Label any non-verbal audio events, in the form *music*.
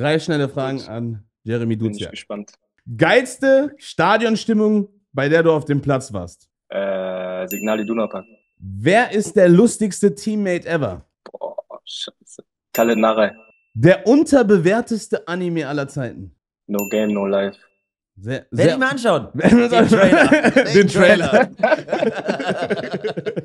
Drei schnelle Fragen Gut. an Jeremy Duziak. Bin ich gespannt. Geilste Stadionstimmung, bei der du auf dem Platz warst? Äh, Signal Iduna Park. Wer ist der lustigste Teammate ever? Boah, scheiße. Talenare. Der unterbewerteste Anime aller Zeiten? No Game, No Life. Sehr, sehr Werde ich mir anschauen. *laughs* Den Trailer. Den Trailer. *laughs* *laughs*